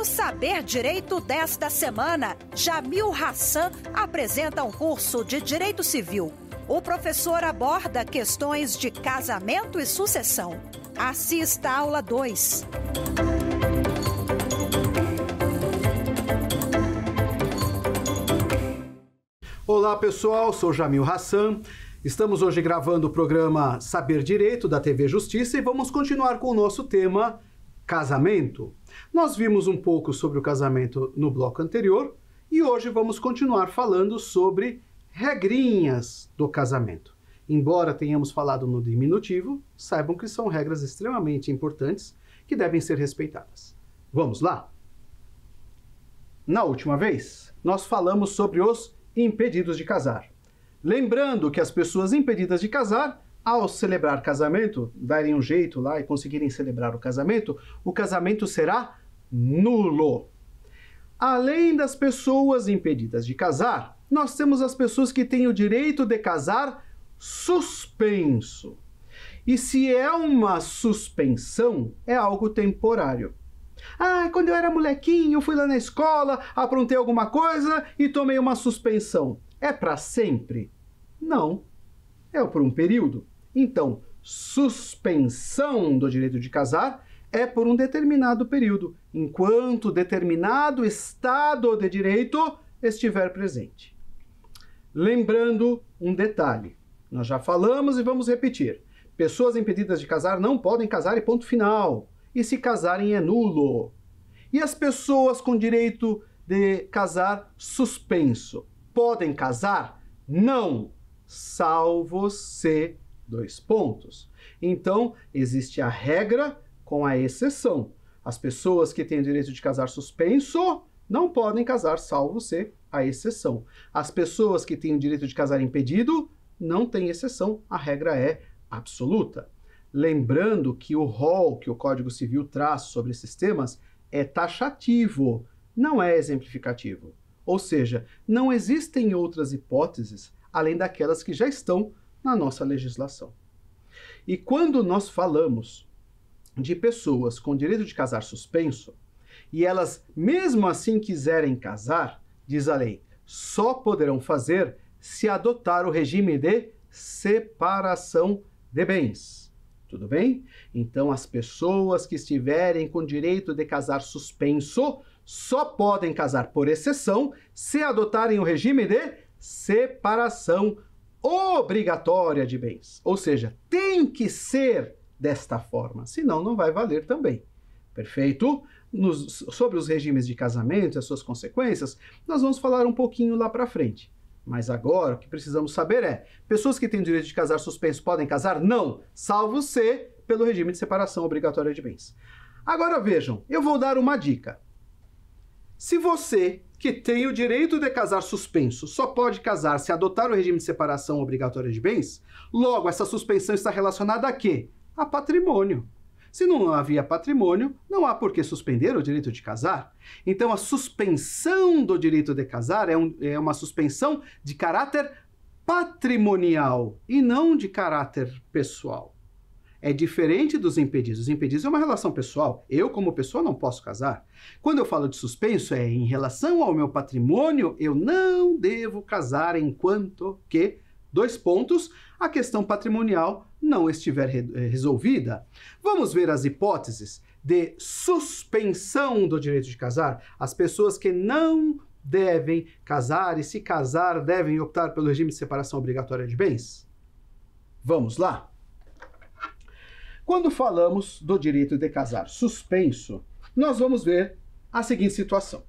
No Saber Direito desta semana, Jamil Hassan apresenta um curso de Direito Civil. O professor aborda questões de casamento e sucessão. Assista a aula 2. Olá pessoal, sou Jamil Hassan. Estamos hoje gravando o programa Saber Direito da TV Justiça e vamos continuar com o nosso tema casamento. Nós vimos um pouco sobre o casamento no bloco anterior e hoje vamos continuar falando sobre regrinhas do casamento. Embora tenhamos falado no diminutivo, saibam que são regras extremamente importantes que devem ser respeitadas. Vamos lá? Na última vez, nós falamos sobre os impedidos de casar. Lembrando que as pessoas impedidas de casar ao celebrar casamento, darem um jeito lá e conseguirem celebrar o casamento, o casamento será nulo. Além das pessoas impedidas de casar, nós temos as pessoas que têm o direito de casar suspenso. E se é uma suspensão, é algo temporário. Ah, quando eu era molequinho, fui lá na escola, aprontei alguma coisa e tomei uma suspensão. É para sempre? Não. É por um período. Então, suspensão do direito de casar é por um determinado período, enquanto determinado estado de direito estiver presente. Lembrando um detalhe, nós já falamos e vamos repetir. Pessoas impedidas de casar não podem casar e ponto final. E se casarem é nulo. E as pessoas com direito de casar suspenso podem casar? Não, salvo se Dois pontos. Então, existe a regra com a exceção. As pessoas que têm o direito de casar suspenso não podem casar, salvo ser a exceção. As pessoas que têm o direito de casar impedido não têm exceção, a regra é absoluta. Lembrando que o rol que o Código Civil traz sobre esses temas é taxativo, não é exemplificativo. Ou seja, não existem outras hipóteses além daquelas que já estão na nossa legislação. E quando nós falamos de pessoas com direito de casar suspenso, e elas mesmo assim quiserem casar, diz a lei, só poderão fazer se adotar o regime de separação de bens. Tudo bem? Então, as pessoas que estiverem com direito de casar suspenso só podem casar por exceção se adotarem o regime de separação obrigatória de bens. Ou seja, tem que ser desta forma, senão não vai valer também. Perfeito? Nos, sobre os regimes de casamento e as suas consequências, nós vamos falar um pouquinho lá para frente. Mas agora o que precisamos saber é: pessoas que têm direito de casar suspenso podem casar? Não, salvo se pelo regime de separação obrigatória de bens. Agora vejam, eu vou dar uma dica. Se você que tem o direito de casar suspenso só pode casar se adotar o regime de separação obrigatória de bens, logo essa suspensão está relacionada a quê? A patrimônio. Se não havia patrimônio, não há por que suspender o direito de casar. Então, a suspensão do direito de casar é, um, é uma suspensão de caráter patrimonial e não de caráter pessoal é diferente dos impedidos. Os impedidos é uma relação pessoal. Eu, como pessoa, não posso casar. Quando eu falo de suspenso, é em relação ao meu patrimônio, eu não devo casar enquanto que, dois pontos, a questão patrimonial não estiver re eh, resolvida. Vamos ver as hipóteses de suspensão do direito de casar. As pessoas que não devem casar e, se casar, devem optar pelo regime de separação obrigatória de bens. Vamos lá! Quando falamos do direito de casar suspenso, nós vamos ver a seguinte situação.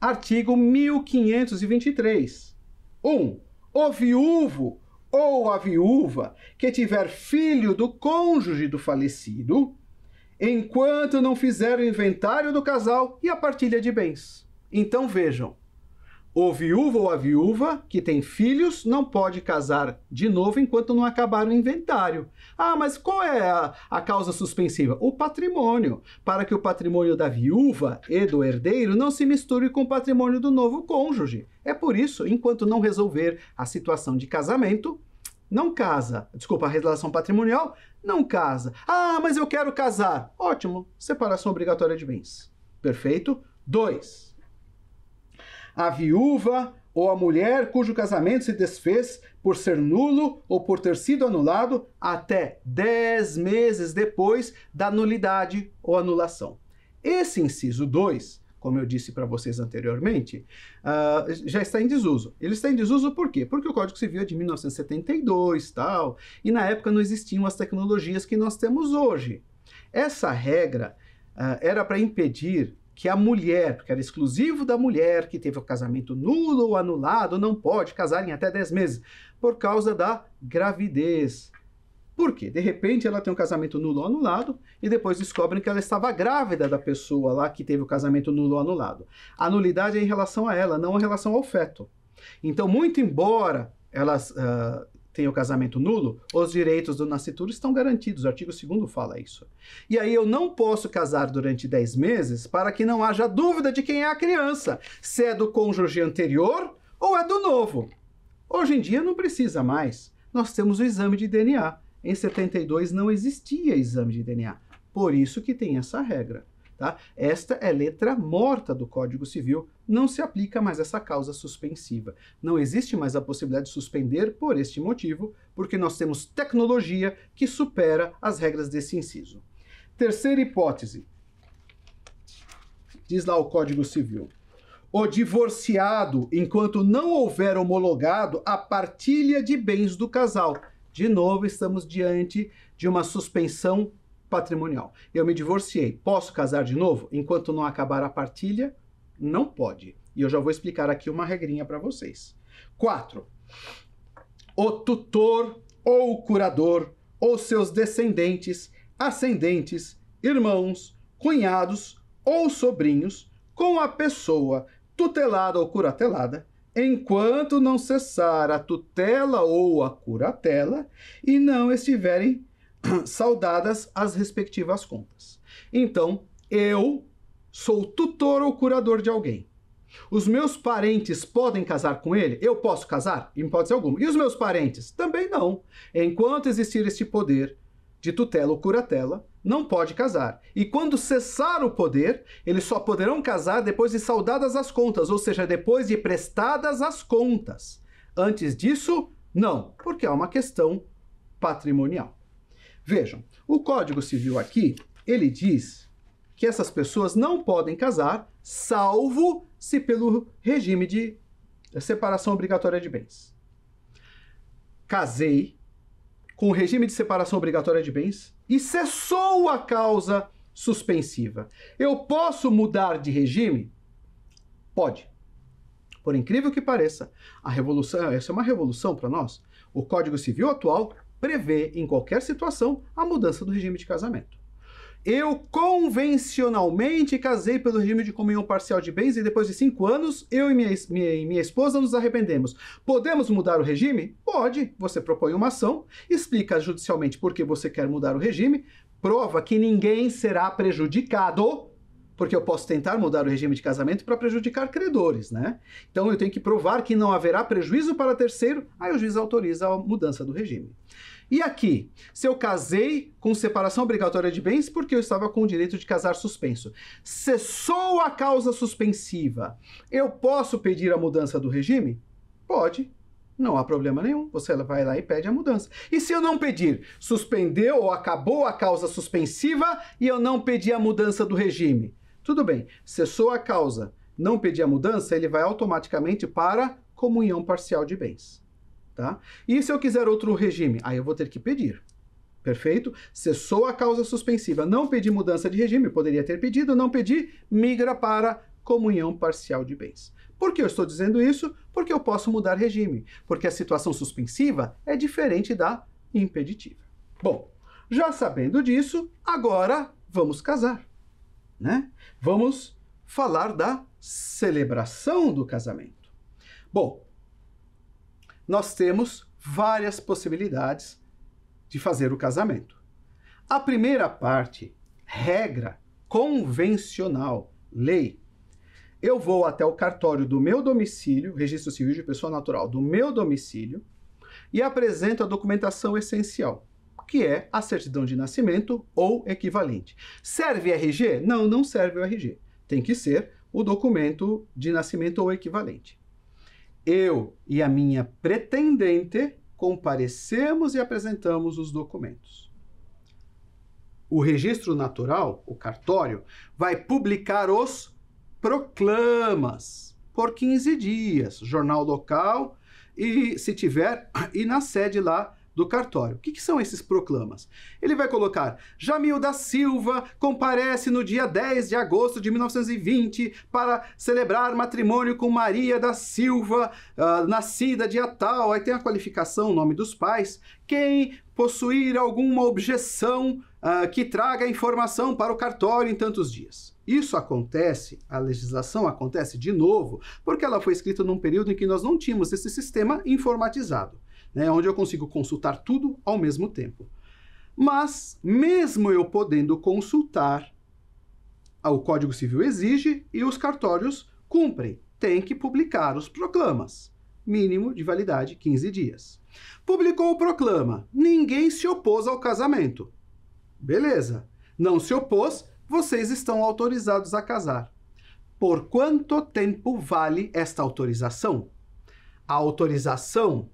Artigo 1523. 1. Um, o viúvo ou a viúva que tiver filho do cônjuge do falecido, enquanto não fizer o inventário do casal e a partilha de bens. Então vejam, o viúvo ou a viúva que tem filhos não pode casar de novo enquanto não acabar o inventário. Ah, mas qual é a, a, causa suspensiva? O patrimônio, para que o patrimônio da viúva e do herdeiro não se misture com o patrimônio do novo cônjuge. É por isso, enquanto não resolver a situação de casamento, não casa. Desculpa, a relação patrimonial, não casa. Ah, mas eu quero casar. Ótimo, separação obrigatória de bens. Perfeito. 2 a viúva ou a mulher cujo casamento se desfez por ser nulo ou por ter sido anulado até 10 meses depois da nulidade ou anulação. Esse inciso 2, como eu disse para vocês anteriormente, uh, já está em desuso. Ele está em desuso por quê? Porque o Código Civil é de 1972 tal, e na época não existiam as tecnologias que nós temos hoje. Essa regra uh, era para impedir que a mulher, porque era exclusivo da mulher que teve o casamento nulo ou anulado, não pode casar em até 10 meses, por causa da gravidez. Por quê? De repente ela tem um casamento nulo ou anulado e depois descobrem que ela estava grávida da pessoa lá que teve o casamento nulo ou anulado. A nulidade é em relação a ela, não em relação ao feto. Então, muito embora elas uh, tem o casamento nulo, os direitos do nascituro estão garantidos. O artigo 2 fala isso. E aí eu não posso casar durante 10 meses para que não haja dúvida de quem é a criança, se é do cônjuge anterior ou é do novo. Hoje em dia não precisa mais. Nós temos o exame de DNA. Em 72 não existia exame de DNA. Por isso que tem essa regra. Tá? Esta é letra morta do Código Civil, não se aplica mais essa causa suspensiva. Não existe mais a possibilidade de suspender por este motivo, porque nós temos tecnologia que supera as regras desse inciso. Terceira hipótese. Diz lá o Código Civil. O divorciado, enquanto não houver homologado a partilha de bens do casal. De novo, estamos diante de uma suspensão patrimonial. Eu me divorciei, posso casar de novo? Enquanto não acabar a partilha, não pode. E eu já vou explicar aqui uma regrinha para vocês. 4. O tutor ou o curador ou seus descendentes, ascendentes, irmãos, cunhados ou sobrinhos com a pessoa tutelada ou curatelada, enquanto não cessar a tutela ou a curatela e não estiverem saudadas as respectivas contas. Então, eu sou tutor ou curador de alguém. Os meus parentes podem casar com ele? Eu posso casar? Em hipótese alguma. E os meus parentes? Também não. Enquanto existir este poder de tutela ou curatela, não pode casar. E quando cessar o poder, eles só poderão casar depois de saudadas as contas, ou seja, depois de prestadas as contas. Antes disso, não, porque é uma questão patrimonial. Vejam, o Código Civil aqui, ele diz que essas pessoas não podem casar, salvo se pelo regime de separação obrigatória de bens. Casei com o regime de separação obrigatória de bens e cessou a causa suspensiva. Eu posso mudar de regime? Pode. Por incrível que pareça, a revolução, essa é uma revolução para nós. O Código Civil atual prevê, em qualquer situação, a mudança do regime de casamento. Eu convencionalmente casei pelo regime de comunhão parcial de bens e depois de cinco anos, eu e minha, minha, minha esposa nos arrependemos. Podemos mudar o regime? Pode. Você propõe uma ação, explica judicialmente por que você quer mudar o regime, prova que ninguém será prejudicado porque eu posso tentar mudar o regime de casamento para prejudicar credores, né? Então eu tenho que provar que não haverá prejuízo para terceiro, aí o juiz autoriza a mudança do regime. E aqui, se eu casei com separação obrigatória de bens porque eu estava com o direito de casar suspenso, cessou a causa suspensiva, eu posso pedir a mudança do regime? Pode. Não há problema nenhum. Você vai lá e pede a mudança. E se eu não pedir, suspendeu ou acabou a causa suspensiva e eu não pedi a mudança do regime? Tudo bem. Cessou a causa, não pedi a mudança, ele vai automaticamente para comunhão parcial de bens. Tá? E se eu quiser outro regime? Aí eu vou ter que pedir. Perfeito? Cessou a causa suspensiva. Não pedi mudança de regime, poderia ter pedido, não pedi, migra para comunhão parcial de bens. Por que eu estou dizendo isso? Porque eu posso mudar regime, porque a situação suspensiva é diferente da impeditiva. Bom, já sabendo disso, agora vamos casar, né? Vamos falar da celebração do casamento. Bom, nós temos várias possibilidades de fazer o casamento. A primeira parte, regra convencional, lei. Eu vou até o cartório do meu domicílio, registro civil de pessoa natural do meu domicílio, e apresento a documentação essencial, que é a certidão de nascimento ou equivalente. Serve RG? Não, não serve o RG. Tem que ser o documento de nascimento ou equivalente eu e a minha pretendente comparecemos e apresentamos os documentos. O registro natural, o cartório, vai publicar os proclamas por 15 dias, jornal local e, se tiver, e na sede lá do cartório. O que, que, são esses proclamas? Ele vai colocar: Jamil da Silva comparece no dia 10 de agosto de 1920 para celebrar matrimônio com Maria da Silva, uh, nascida dia tal. Aí tem a qualificação, o nome dos pais. Quem possuir alguma objeção uh, que traga informação para o cartório em tantos dias. Isso acontece, a legislação acontece de novo, porque ela foi escrita num período em que nós não tínhamos esse sistema informatizado né, onde eu consigo consultar tudo ao mesmo tempo. Mas, mesmo eu podendo consultar, ah, o Código Civil exige e os cartórios cumprem. Tem que publicar os proclamas. Mínimo de validade 15 dias. Publicou o proclama. Ninguém se opôs ao casamento. Beleza. Não se opôs, vocês estão autorizados a casar. Por quanto tempo vale esta autorização? A autorização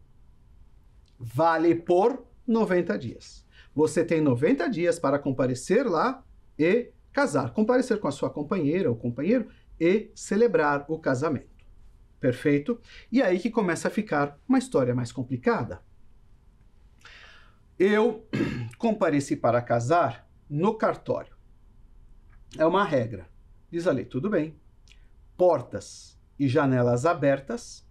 vale por 90 dias. Você tem 90 dias para comparecer lá e casar, comparecer com a sua companheira ou companheiro e celebrar o casamento. Perfeito? E é aí que começa a ficar uma história mais complicada. Eu compareci para casar no cartório. É uma regra. Diz a lei, tudo bem. Portas e janelas abertas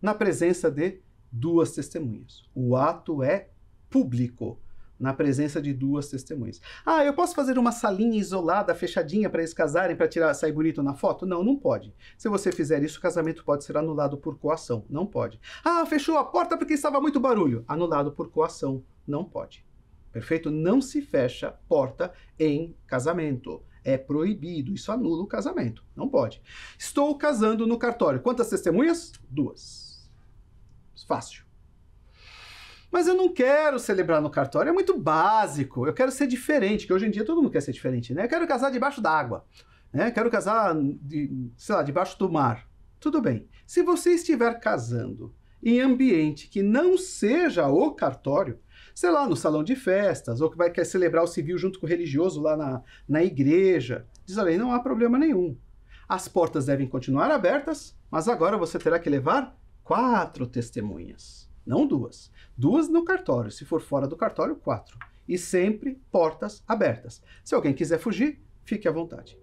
na presença de duas testemunhas. O ato é público, na presença de duas testemunhas. Ah, eu posso fazer uma salinha isolada, fechadinha, para eles casarem, para tirar sair bonito na foto? Não, não pode. Se você fizer isso, o casamento pode ser anulado por coação. Não pode. Ah, fechou a porta porque estava muito barulho. Anulado por coação. Não pode. Perfeito? Não se fecha porta em casamento. É proibido. Isso anula o casamento. Não pode. Estou casando no cartório. Quantas testemunhas? Duas. Fácil. Mas eu não quero celebrar no cartório, é muito básico. Eu quero ser diferente, que hoje em dia todo mundo quer ser diferente, né? Eu quero casar debaixo d'água, né? Eu quero casar, de, sei lá, debaixo do mar. Tudo bem. Se você estiver casando em ambiente que não seja o cartório, sei lá, no salão de festas, ou que vai quer celebrar o civil junto com o religioso lá na, na igreja, diz a lei, não há problema nenhum. As portas devem continuar abertas, mas agora você terá que levar quatro testemunhas, não duas. Duas no cartório, se for fora do cartório, quatro. E sempre portas abertas. Se alguém quiser fugir, fique à vontade.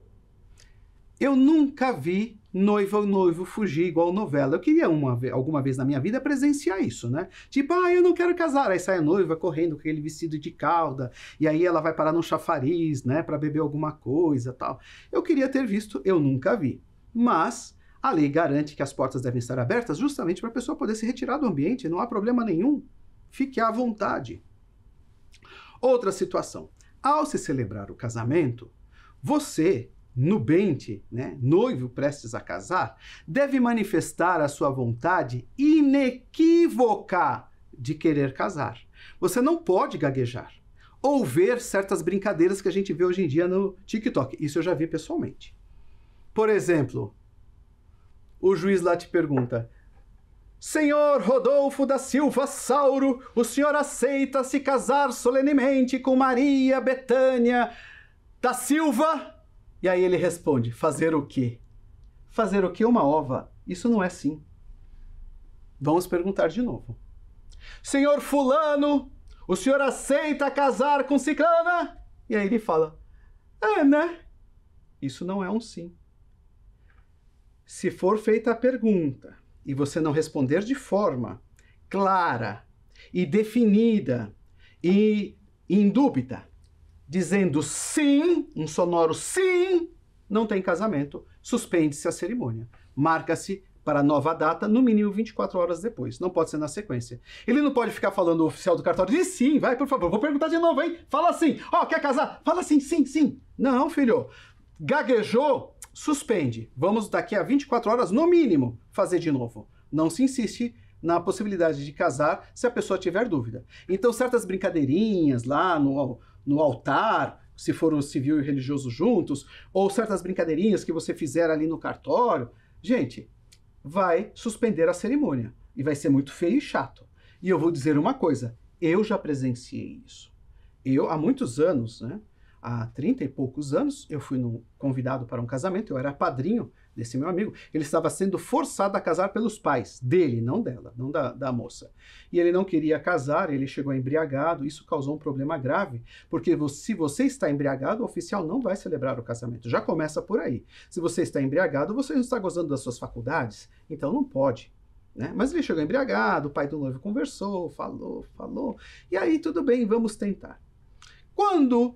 Eu nunca vi noiva ou noivo fugir igual novela. Eu queria uma, alguma vez na minha vida presenciar isso, né? Tipo, ah, eu não quero casar. Aí sai a noiva correndo com aquele vestido de calda, e aí ela vai parar num chafariz, né, para beber alguma coisa tal. Eu queria ter visto, eu nunca vi. Mas a lei garante que as portas devem estar abertas justamente para a pessoa poder se retirar do ambiente, não há problema nenhum. Fique à vontade. Outra situação. Ao se celebrar o casamento, você, nubente, né, noivo prestes a casar, deve manifestar a sua vontade inequívoca de querer casar. Você não pode gaguejar ou ver certas brincadeiras que a gente vê hoje em dia no TikTok. Isso eu já vi pessoalmente. Por exemplo, o juiz lá te pergunta: Senhor Rodolfo da Silva Sauro, o senhor aceita se casar solenemente com Maria Betânia da Silva? E aí ele responde: Fazer o quê? Fazer o quê uma ova? Isso não é sim. Vamos perguntar de novo. Senhor Fulano, o senhor aceita casar com Ciclana? E aí ele fala: É, né? Isso não é um sim. Se for feita a pergunta e você não responder de forma clara e definida e dúvida, dizendo sim, um sonoro sim, não tem casamento, suspende-se a cerimônia. Marca-se para nova data, no mínimo 24 horas depois. Não pode ser na sequência. Ele não pode ficar falando o oficial do cartório, diz sim, vai, por favor, vou perguntar de novo, hein? Fala sim. Ó, oh, quer casar? Fala sim, sim, sim. Não, filho. Gaguejou? Suspende. Vamos daqui a 24 horas, no mínimo, fazer de novo. Não se insiste na possibilidade de casar se a pessoa tiver dúvida. Então, certas brincadeirinhas lá no, no altar, se for o civil e o religioso juntos, ou certas brincadeirinhas que você fizer ali no cartório, gente, vai suspender a cerimônia. E vai ser muito feio e chato. E eu vou dizer uma coisa: eu já presenciei isso. Eu, há muitos anos, né? há 30 e poucos anos, eu fui convidado para um casamento, eu era padrinho desse meu amigo, ele estava sendo forçado a casar pelos pais dele, não dela, não da, da moça. E ele não queria casar, ele chegou embriagado, isso causou um problema grave, porque se você está embriagado, o oficial não vai celebrar o casamento, já começa por aí. Se você está embriagado, você não está gozando das suas faculdades, então não pode. Né? Mas ele chegou embriagado, o pai do noivo conversou, falou, falou, e aí tudo bem, vamos tentar. Quando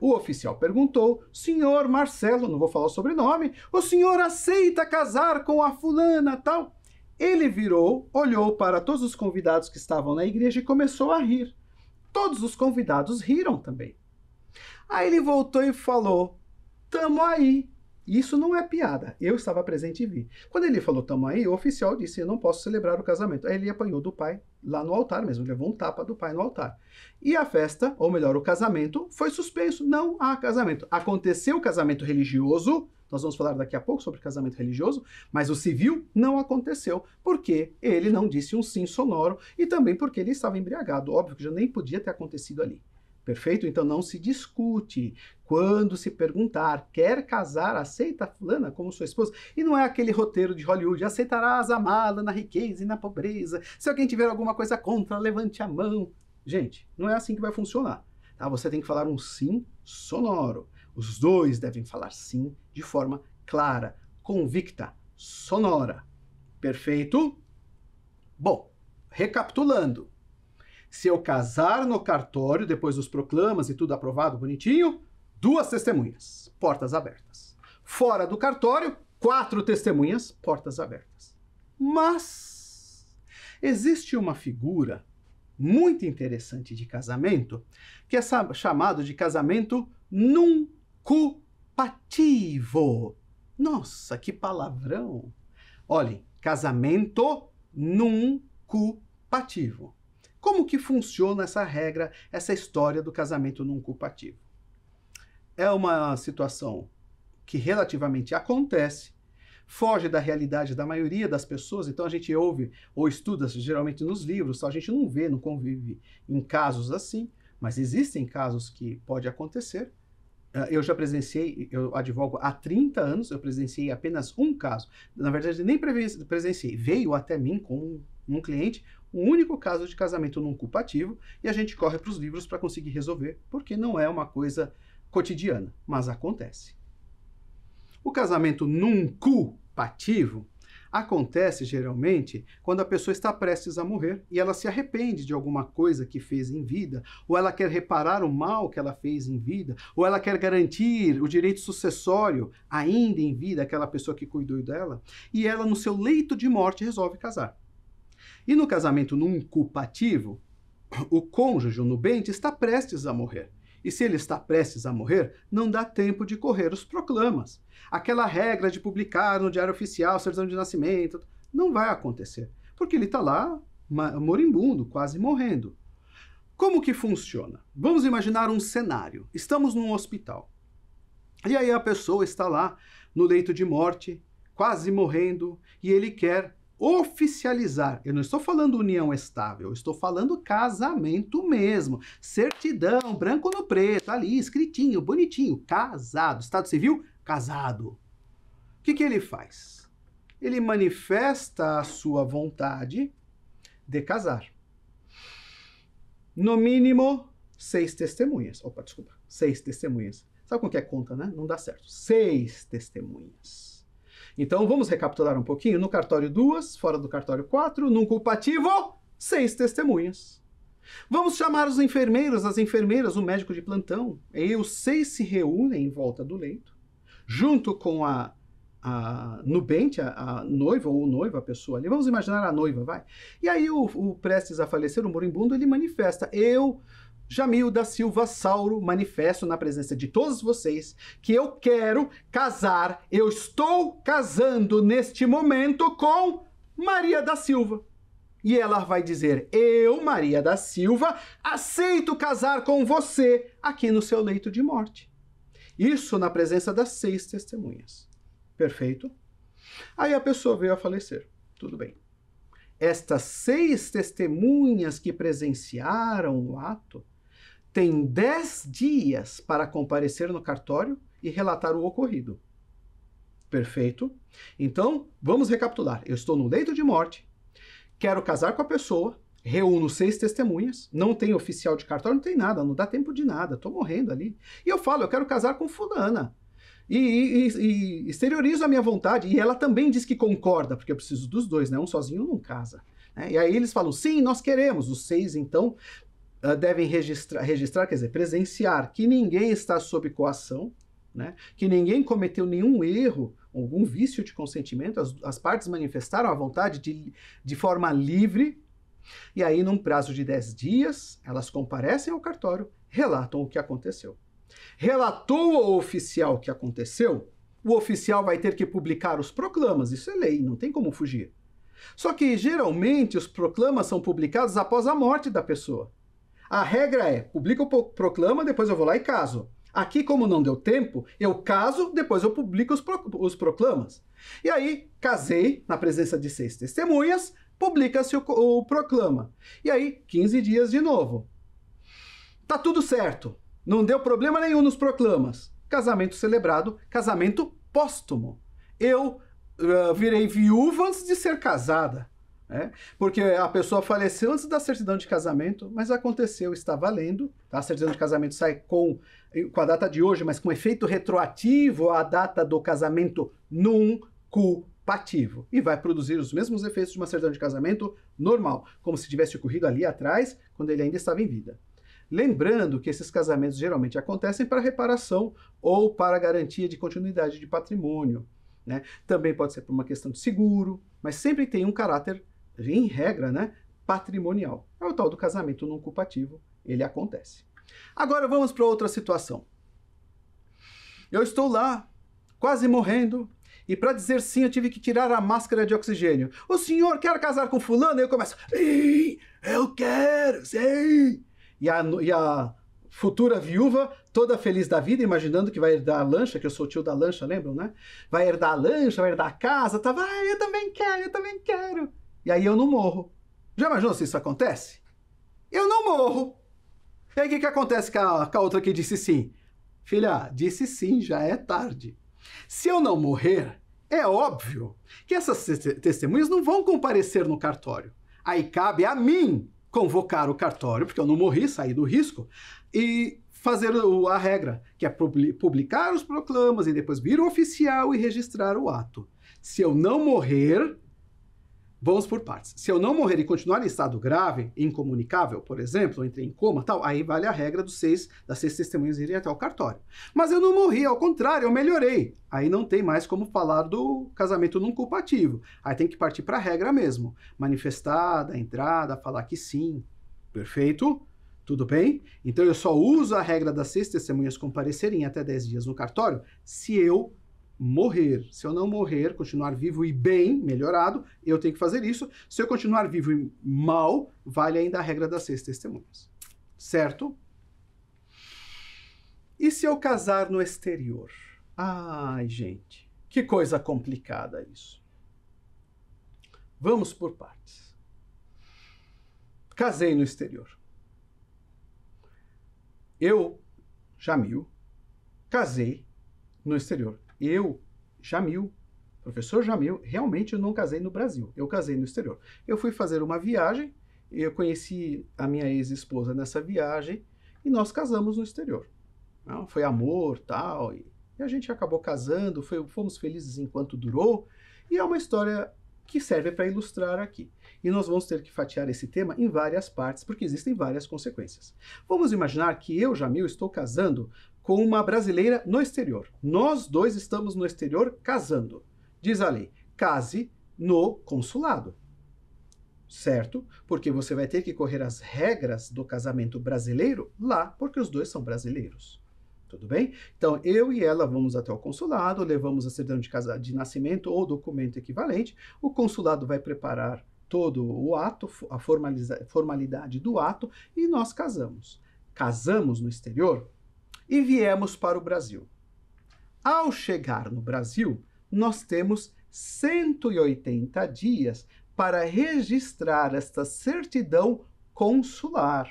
o oficial perguntou: Senhor Marcelo, não vou falar o sobrenome, o senhor aceita casar com a fulana tal? Ele virou, olhou para todos os convidados que estavam na igreja e começou a rir. Todos os convidados riram também. Aí ele voltou e falou: Tamo aí. Isso não é piada. Eu estava presente e vi. Quando ele falou tamo aí, o oficial disse: Eu não posso celebrar o casamento. Aí ele apanhou do pai lá no altar mesmo, levou um tapa do pai no altar. E a festa, ou melhor, o casamento, foi suspenso. Não há casamento. Aconteceu o casamento religioso, nós vamos falar daqui a pouco sobre casamento religioso, mas o civil não aconteceu, porque ele não disse um sim sonoro e também porque ele estava embriagado. Óbvio que já nem podia ter acontecido ali. Perfeito? Então não se discute. Quando se perguntar, quer casar, aceita fulana como sua esposa? E não é aquele roteiro de Hollywood, aceitarás a mala na riqueza e na pobreza. Se alguém tiver alguma coisa contra, levante a mão. Gente, não é assim que vai funcionar. Tá? Você tem que falar um sim sonoro. Os dois devem falar sim de forma clara, convicta, sonora. Perfeito? Bom, recapitulando. Se eu casar no cartório, depois dos proclamas e tudo aprovado bonitinho, duas testemunhas, portas abertas. Fora do cartório, quatro testemunhas, portas abertas. Mas existe uma figura muito interessante de casamento que é chamado de casamento nuncupativo. Nossa, que palavrão! Olhem, casamento nuncupativo. Como que funciona essa regra, essa história do casamento não culpativo? É uma situação que relativamente acontece, foge da realidade da maioria das pessoas, então a gente ouve ou estuda geralmente nos livros, só a gente não vê, não convive em casos assim, mas existem casos que pode acontecer. Ah, eu já presenciei, eu advogo há 30 anos, eu presenciei apenas um caso. Na verdade, nem presenciei, veio até mim com um cliente um único caso de casamento não culpativo e a gente corre para os livros para conseguir resolver, porque não é uma coisa cotidiana, mas acontece. O casamento não culpativo acontece geralmente quando a pessoa está prestes a morrer e ela se arrepende de alguma coisa que fez em vida, ou ela quer reparar o mal que ela fez em vida, ou ela quer garantir o direito sucessório ainda em vida àquela pessoa que cuidou dela, e ela no seu leito de morte resolve casar. E no casamento culpativo, o cônjuge, o nubente, está prestes a morrer. E se ele está prestes a morrer, não dá tempo de correr os proclamas. Aquela regra de publicar no diário oficial certidão de nascimento não vai acontecer, porque ele está lá moribundo, quase morrendo. Como que funciona? Vamos imaginar um cenário. Estamos num hospital. E aí a pessoa está lá no leito de morte, quase morrendo, e ele quer oficializar. Eu não estou falando união estável, eu estou falando casamento mesmo. Certidão, branco no preto, ali, escritinho, bonitinho, casado. Estado civil, casado. O que, que ele faz? Ele manifesta a sua vontade de casar. No mínimo, seis testemunhas. Opa, desculpa, seis testemunhas. Sabe com que é conta, né? Não dá certo. Seis testemunhas. Então vamos recapitular um pouquinho. No cartório, duas, fora do cartório, quatro, num culpativo, seis testemunhas. Vamos chamar os enfermeiros, as enfermeiras, o médico de plantão. E os seis se reúnem em volta do leito, junto com a, a nubente, a, a noiva ou o noivo, a pessoa ali. Vamos imaginar a noiva, vai. E aí o, o prestes a falecer, o moribundo, ele manifesta: Eu Jamil da Silva Sauro, manifesto na presença de todos vocês que eu quero casar, eu estou casando neste momento com Maria da Silva. E ela vai dizer: Eu, Maria da Silva, aceito casar com você aqui no seu leito de morte. Isso na presença das seis testemunhas. Perfeito? Aí a pessoa veio a falecer. Tudo bem. Estas seis testemunhas que presenciaram o ato tem 10 dias para comparecer no cartório e relatar o ocorrido. Perfeito? Então, vamos recapitular. Eu estou no leito de morte, quero casar com a pessoa, reúno seis testemunhas, não tem oficial de cartório, não tem nada, não dá tempo de nada, estou morrendo ali. E eu falo, eu quero casar com fulana. E, e, e, exteriorizo a minha vontade. E ela também diz que concorda, porque eu preciso dos dois, né? Um sozinho não casa. Né? E aí eles falam, sim, nós queremos. Os seis, então, uh, devem registrar, registrar, quer dizer, presenciar que ninguém está sob coação, né? que ninguém cometeu nenhum erro, algum vício de consentimento, as, as partes manifestaram a vontade de, de forma livre, e aí, num prazo de 10 dias, elas comparecem ao cartório, relatam o que aconteceu. Relatou ao oficial o que aconteceu, o oficial vai ter que publicar os proclamas, isso é lei, não tem como fugir. Só que geralmente os proclamas são publicados após a morte da pessoa. A regra é: publica o proclama, depois eu vou lá e caso. Aqui, como não deu tempo, eu caso, depois eu publico os, pro, os proclamas. E aí, casei na presença de seis testemunhas, publica-se o, o proclama. E aí, 15 dias de novo. Tá tudo certo. Não deu problema nenhum nos proclamas. Casamento celebrado, casamento póstumo. Eu uh, virei viúva antes de ser casada. Né? porque a pessoa faleceu antes da certidão de casamento, mas aconteceu, está valendo. Tá? A certidão de casamento sai com, com a data de hoje, mas com efeito retroativo à data do casamento nunculpativo. E vai produzir os mesmos efeitos de uma certidão de casamento normal, como se tivesse ocorrido ali atrás, quando ele ainda estava em vida. Lembrando que esses casamentos geralmente acontecem para reparação ou para garantia de continuidade de patrimônio. Né? Também pode ser por uma questão de seguro, mas sempre tem um caráter em regra, né, patrimonial. É o tal do casamento não culpativo, ele acontece. Agora vamos para outra situação. Eu estou lá, quase morrendo, e para dizer sim eu tive que tirar a máscara de oxigênio. O senhor quer casar com fulano? E eu começo, sim, eu quero, sim. E a, e a futura viúva, toda feliz da vida, imaginando que vai herdar a lancha, que eu sou tio da lancha, lembram, né? Vai herdar a lancha, vai herdar a casa, tava, tá, ah, eu também quero, eu também quero. E aí eu não morro. Já imaginou se isso acontece? Eu não morro. E aí o que, que acontece com a, com a outra que disse sim? Filha, disse sim, já é tarde. Se eu não morrer, é óbvio que essas testemunhas não vão comparecer no cartório. Aí cabe a mim convocar o cartório, porque eu não morri, saí do risco, e fazer a regra, que é publicar os proclamas e depois vir o oficial e registrar o ato. Se eu não morrer, Vamos por partes. Se eu não morrer e continuar em estado grave, incomunicável, por exemplo, entre em coma tal, aí vale a regra dos seis, das seis testemunhas irem até o cartório. Mas eu não morri, ao contrário, eu melhorei. Aí não tem mais como falar do casamento não culpativo. Aí tem que partir para a regra mesmo. Manifestada, entrada, falar que sim. Perfeito? Tudo bem? Então eu só uso a regra das seis testemunhas comparecerem até 10 dias no cartório se eu morrer. Se eu não morrer, continuar vivo e bem, melhorado, eu tenho que fazer isso. Se eu continuar vivo e mal, vale ainda a regra das seis testemunhas. Certo? E se eu casar no exterior? Ai, gente, que coisa complicada isso. Vamos por partes. Casei no exterior. Eu, Jamil, casei no exterior eu, Jamil, professor Jamil, realmente eu não casei no Brasil, eu casei no exterior. Eu fui fazer uma viagem, eu conheci a minha ex-esposa nessa viagem e nós casamos no exterior. Não, ah, foi amor, tal, e, a gente acabou casando, foi, fomos felizes enquanto durou, e é uma história que serve para ilustrar aqui. E nós vamos ter que fatiar esse tema em várias partes, porque existem várias consequências. Vamos imaginar que eu, Jamil, estou casando com uma brasileira no exterior. Nós dois estamos no exterior casando. Diz a lei: case no consulado. Certo? Porque você vai ter que correr as regras do casamento brasileiro lá, porque os dois são brasileiros. Tudo bem? Então, eu e ela vamos até o consulado, levamos a certidão de, casa, de nascimento ou documento equivalente. O consulado vai preparar todo o ato, a formalidade do ato, e nós casamos. Casamos no exterior? e viemos para o Brasil. Ao chegar no Brasil, nós temos 180 dias para registrar esta certidão consular.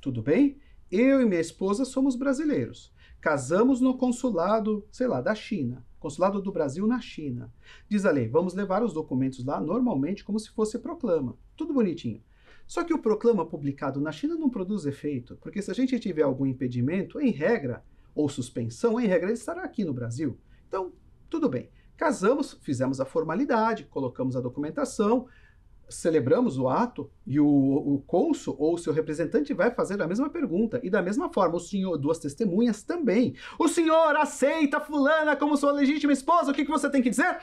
Tudo bem? Eu e minha esposa somos brasileiros. Casamos no consulado, sei lá, da China. Consulado do Brasil na China. Diz a lei, vamos levar os documentos lá normalmente como se fosse proclama. Tudo bonitinho. Só que o proclama publicado na China não produz efeito, porque se a gente tiver algum impedimento, em regra, ou suspensão, em regra, ele estará aqui no Brasil. Então, tudo bem. Casamos, fizemos a formalidade, colocamos a documentação, celebramos o ato e o, o cônsul ou seu representante vai fazer a mesma pergunta. E da mesma forma, o senhor, duas testemunhas também. O senhor aceita fulana como sua legítima esposa? O que, que você tem que dizer?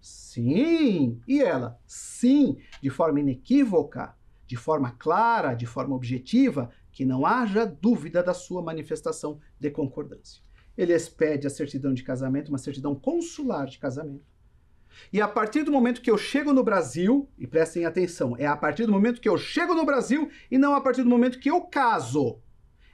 Sim. E ela? Sim, de forma inequívoca de forma clara, de forma objetiva, que não haja dúvida da sua manifestação de concordância. Ele expede a certidão de casamento, uma certidão consular de casamento. E a partir do momento que eu chego no Brasil, e prestem atenção, é a partir do momento que eu chego no Brasil e não a partir do momento que eu caso.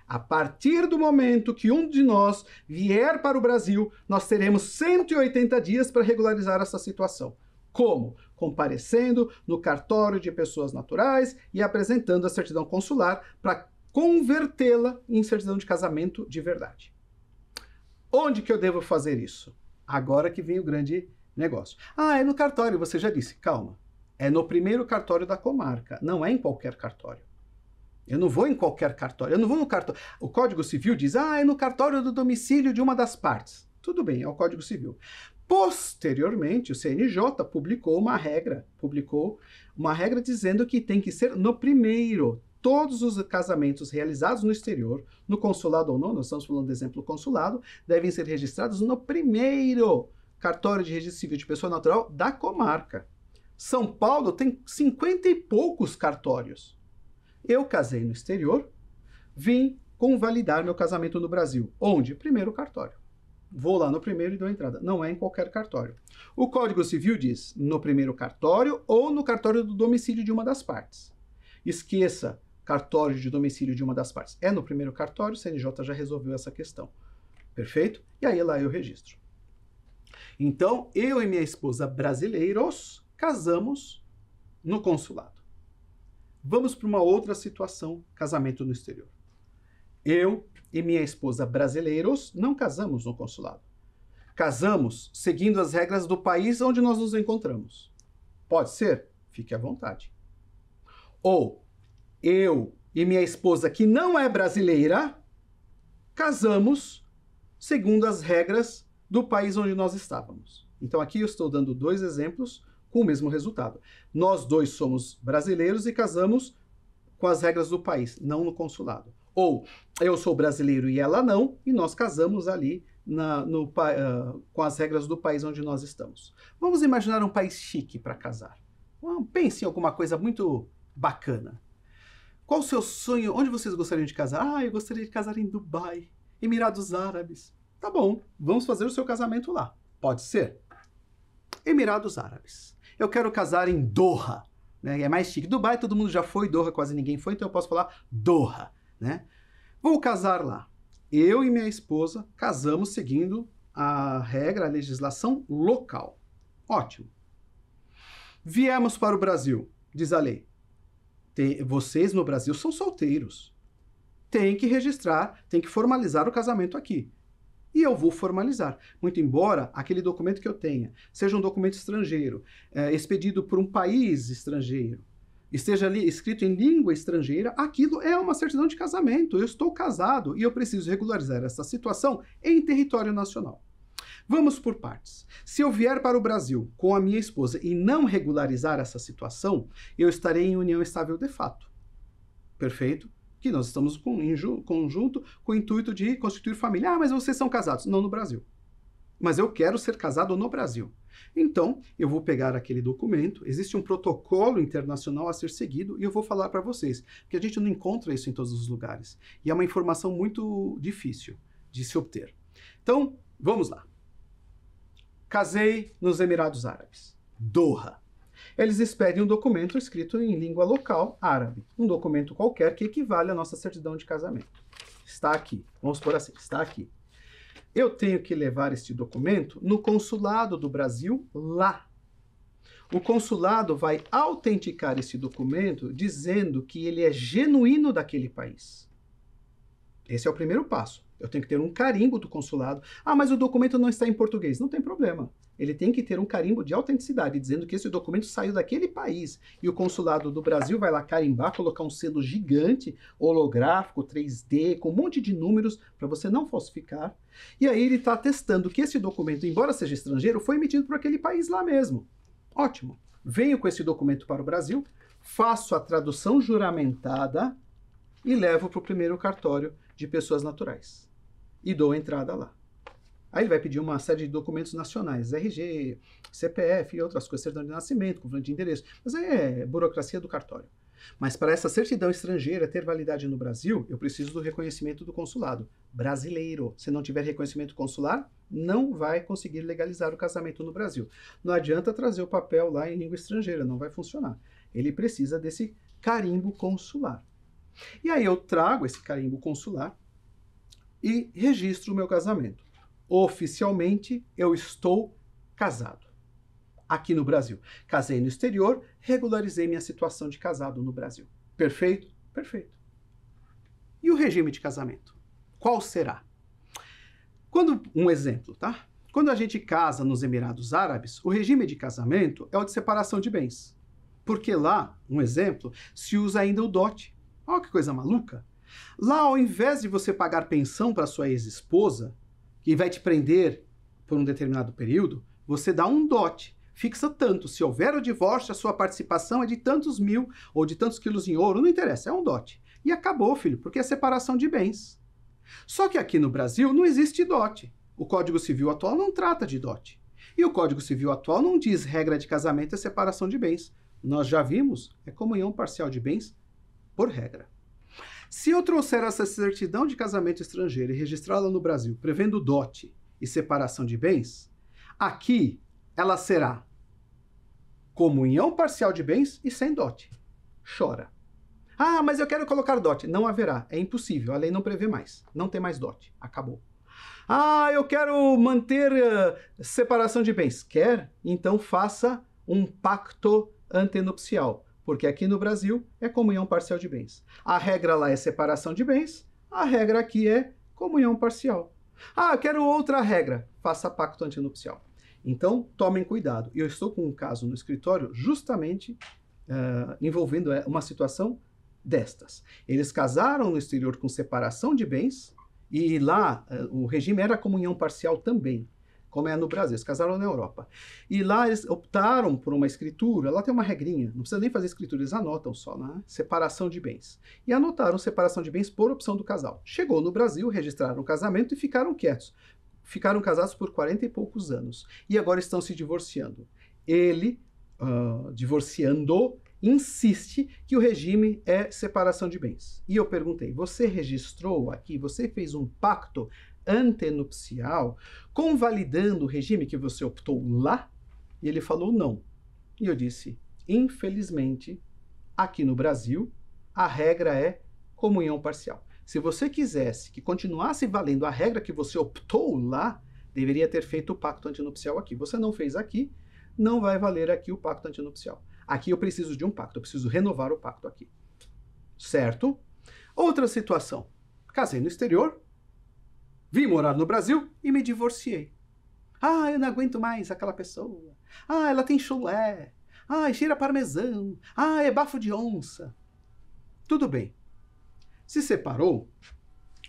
A partir do momento que um de nós vier para o Brasil, nós teremos 180 dias para regularizar essa situação. Como? comparecendo no cartório de pessoas naturais e apresentando a certidão consular para convertê-la em certidão de casamento de verdade. Onde que eu devo fazer isso? Agora que vem o grande negócio. Ah, é no cartório, você já disse. Calma. É no primeiro cartório da comarca, não é em qualquer cartório. Eu não vou em qualquer cartório. Eu não vou no cartório. O Código Civil diz: "Ah, é no cartório do domicílio de uma das partes". Tudo bem, é o Código Civil. Posteriormente, o CNJ publicou uma regra, publicou uma regra dizendo que tem que ser no primeiro todos os casamentos realizados no exterior, no consulado ou não, nós estamos falando de exemplo consulado, devem ser registrados no primeiro cartório de registro civil de pessoa natural da comarca. São Paulo tem 50 e poucos cartórios. Eu casei no exterior, vim convalidar meu casamento no Brasil. Onde? Primeiro cartório vou lá no primeiro e dou entrada. Não é em qualquer cartório. O Código Civil diz no primeiro cartório ou no cartório do domicílio de uma das partes. Esqueça cartório de domicílio de uma das partes. É no primeiro cartório, o CNJ já resolveu essa questão. Perfeito? E aí lá eu registro. Então, eu e minha esposa brasileiros casamos no consulado. Vamos para uma outra situação, casamento no exterior. Eu e minha esposa brasileiros não casamos no consulado. Casamos seguindo as regras do país onde nós nos encontramos. Pode ser? Fique à vontade. Ou eu e minha esposa, que não é brasileira, casamos segundo as regras do país onde nós estávamos. Então aqui eu estou dando dois exemplos com o mesmo resultado. Nós dois somos brasileiros e casamos com as regras do país, não no consulado. Ou eu sou brasileiro e ela não, e nós casamos ali na, no, uh, com as regras do país onde nós estamos. Vamos imaginar um país chique para casar. pense em alguma coisa muito bacana. Qual o seu sonho? Onde vocês gostariam de casar? Ah, eu gostaria de casar em Dubai, Emirados Árabes. Tá bom, vamos fazer o seu casamento lá. Pode ser? Emirados Árabes. Eu quero casar em Doha. Né? É mais chique. Dubai todo mundo já foi, Doha quase ninguém foi, então eu posso falar Doha. Né? Vou casar lá. Eu e minha esposa casamos seguindo a regra, a legislação local. Ótimo. Viemos para o Brasil, diz a lei. Tem, vocês no Brasil são solteiros. Tem que registrar, tem que formalizar o casamento aqui. E eu vou formalizar. Muito embora aquele documento que eu tenha seja um documento estrangeiro, é, expedido por um país estrangeiro, esteja ali escrito em língua estrangeira, aquilo é uma certidão de casamento. Eu estou casado e eu preciso regularizar essa situação em território nacional. Vamos por partes. Se eu vier para o Brasil com a minha esposa e não regularizar essa situação, eu estarei em união estável de fato. Perfeito? Que nós estamos com, em conjunto com o intuito de constituir família. Ah, mas vocês são casados. Não no Brasil mas eu quero ser casado no Brasil. Então, eu vou pegar aquele documento, existe um protocolo internacional a ser seguido e eu vou falar para vocês, porque a gente não encontra isso em todos os lugares. E é uma informação muito difícil de se obter. Então, vamos lá. Casei nos Emirados Árabes, Doha. Eles expedem um documento escrito em língua local árabe, um documento qualquer que equivale à nossa certidão de casamento. Está aqui, vamos por assim, está aqui eu tenho que levar este documento no consulado do Brasil lá. O consulado vai autenticar esse documento dizendo que ele é genuíno daquele país. Esse é o primeiro passo. Eu tenho que ter um carimbo do consulado. Ah, mas o documento não está em português. Não tem problema ele tem que ter um carimbo de autenticidade, dizendo que esse documento saiu daquele país. E o consulado do Brasil vai lá carimbar, colocar um selo gigante, holográfico, 3D, com um monte de números, para você não falsificar. E aí ele está atestando que esse documento, embora seja estrangeiro, foi emitido por aquele país lá mesmo. Ótimo. Venho com esse documento para o Brasil, faço a tradução juramentada e levo para o primeiro cartório de pessoas naturais. E dou entrada lá. Aí ele vai pedir uma série de documentos nacionais, RG, CPF e outras coisas, certidão de nascimento, comprovante de endereço. Mas é burocracia do cartório. Mas para essa certidão estrangeira ter validade no Brasil, eu preciso do reconhecimento do consulado brasileiro. Se não tiver reconhecimento consular, não vai conseguir legalizar o casamento no Brasil. Não adianta trazer o papel lá em língua estrangeira, não vai funcionar. Ele precisa desse carimbo consular. E aí eu trago esse carimbo consular e registro o meu casamento oficialmente eu estou casado aqui no Brasil. Casei no exterior, regularizei minha situação de casado no Brasil. Perfeito? Perfeito. E o regime de casamento? Qual será? Quando um exemplo, tá? Quando a gente casa nos Emirados Árabes, o regime de casamento é o de separação de bens. Porque lá, um exemplo, se usa ainda o dote. Olha que coisa maluca. Lá, ao invés de você pagar pensão para sua ex-esposa, e vai te prender por um determinado período, você dá um dote, fixa tanto. Se houver o divórcio, a sua participação é de tantos mil ou de tantos quilos em ouro, não interessa, é um dote. E acabou, filho, porque é separação de bens. Só que aqui no Brasil não existe dote. O Código Civil atual não trata de dote. E o Código Civil atual não diz regra de casamento é separação de bens. Nós já vimos, é comunhão parcial de bens por regra. Se eu trouxer essa certidão de casamento estrangeiro e registrá-la no Brasil, prevendo dote e separação de bens, aqui ela será comunhão parcial de bens e sem dote. Chora. Ah, mas eu quero colocar dote. Não haverá, é impossível, a lei não prevê mais. Não tem mais dote, acabou. Ah, eu quero manter uh, separação de bens. Quer? Então faça um pacto antenupcial porque aqui no Brasil é comunhão parcial de bens. A regra lá é separação de bens, a regra aqui é comunhão parcial. Ah, quero outra regra, faça pacto antinupcial. Então, tomem cuidado. Eu estou com um caso no escritório justamente uh, envolvendo eh, uma situação destas. Eles casaram no exterior com separação de bens e lá uh, o regime era comunhão parcial também como é no Brasil. Eles casaram na Europa. E lá eles optaram por uma escritura, lá tem uma regrinha, não precisa nem fazer escritura, eles anotam só, né? Separação de bens. E anotaram separação de bens por opção do casal. Chegou no Brasil, registraram o casamento e ficaram quietos. Ficaram casados por 40 e poucos anos. E agora estão se divorciando. Ele, uh, divorciando, insiste que o regime é separação de bens. E eu perguntei: você registrou aqui, você fez um pacto antenupcial, convalidando o regime que você optou lá? E ele falou não. E eu disse: infelizmente, aqui no Brasil, a regra é comunhão parcial. Se você quisesse que continuasse valendo a regra que você optou lá, deveria ter feito o pacto antinupcial aqui. Você não fez aqui, não vai valer aqui o pacto antinupcial. Aqui eu preciso de um pacto, eu preciso renovar o pacto aqui. Certo? Outra situação. Casei no exterior, Vim morar no Brasil e me divorciei. Ah, eu não aguento mais aquela pessoa. Ah, ela tem chulé. Ah, cheira parmesão. Ah, é bafo de onça. Tudo bem. Se separou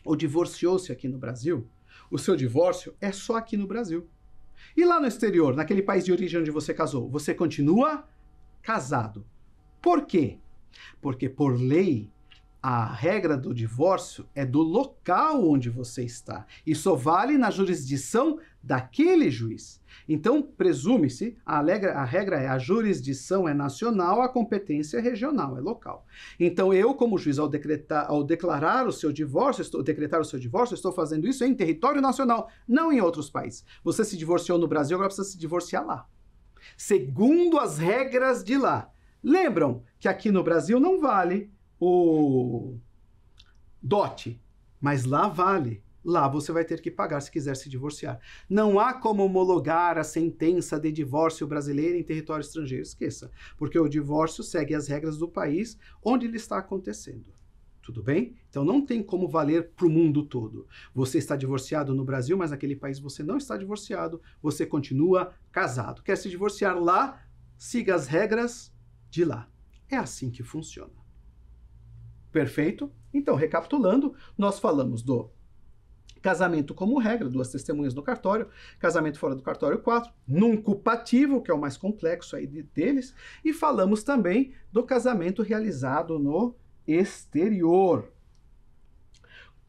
ou divorciou-se aqui no Brasil, o seu divórcio é só aqui no Brasil. E lá no exterior, naquele país de origem onde você casou, você continua casado. Por quê? Porque por lei a regra do divórcio é do local onde você está e só vale na jurisdição daquele juiz. Então, presume-se, a, a, regra é a jurisdição é nacional, a competência é regional, é local. Então, eu, como juiz, ao, decretar, ao declarar o seu divórcio, estou, decretar o seu divórcio, estou fazendo isso em território nacional, não em outros países. Você se divorciou no Brasil, agora precisa se divorciar lá. Segundo as regras de lá. Lembram que aqui no Brasil não vale o dote, mas lá vale. Lá você vai ter que pagar se quiser se divorciar. Não há como homologar a sentença de divórcio brasileiro em território estrangeiro. Esqueça, porque o divórcio segue as regras do país onde ele está acontecendo. Tudo bem? Então não tem como valer para o mundo todo. Você está divorciado no Brasil, mas naquele país você não está divorciado, você continua casado. Quer se divorciar lá? Siga as regras de lá. É assim que funciona. Perfeito? Então, recapitulando, nós falamos do casamento como regra, duas testemunhas no cartório, casamento fora do cartório 4, nuncupativo, que é o mais complexo aí deles, e falamos também do casamento realizado no exterior.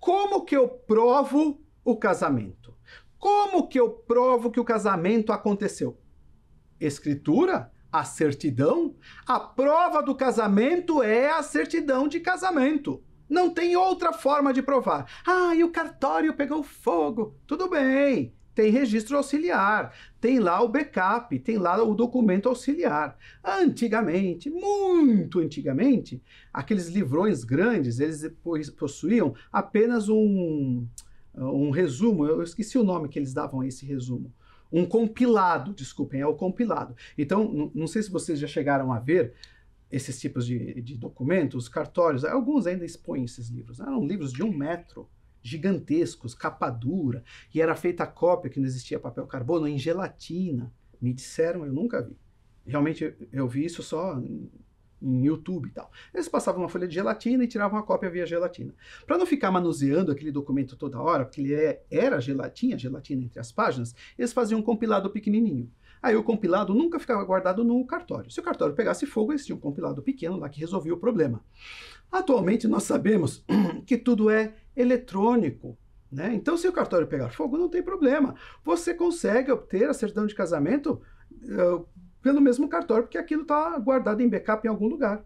Como que eu provo o casamento? Como que eu provo que o casamento aconteceu? Escritura a certidão? A prova do casamento é a certidão de casamento. Não tem outra forma de provar. Ah, e o cartório pegou fogo. Tudo bem, tem registro auxiliar, tem lá o backup, tem lá o documento auxiliar. Antigamente, muito antigamente, aqueles livrões grandes, eles possuíam apenas um, um resumo. Eu esqueci o nome que eles davam a esse resumo um compilado, desculpem, é o compilado. Então, não sei se vocês já chegaram a ver esses tipos de, de documentos, cartórios, alguns ainda expõem esses livros. Né? Eram livros de um metro, gigantescos, capa dura, e era feita cópia que não existia papel carbono, em gelatina. Me disseram, eu nunca vi. Realmente eu vi isso só em YouTube e tal. Eles passavam uma folha de gelatina e tiravam a cópia via gelatina. Para não ficar manuseando aquele documento toda hora, porque ele é, era gelatina, gelatina entre as páginas, eles faziam um compilado pequenininho. Aí o compilado nunca ficava guardado no cartório. Se o cartório pegasse fogo, eles tinham um compilado pequeno lá que resolvia o problema. Atualmente nós sabemos que tudo é eletrônico, né? Então, se o cartório pegar fogo, não tem problema. Você consegue obter a certidão de casamento uh, pelo mesmo cartório, porque aquilo está guardado em backup em algum lugar.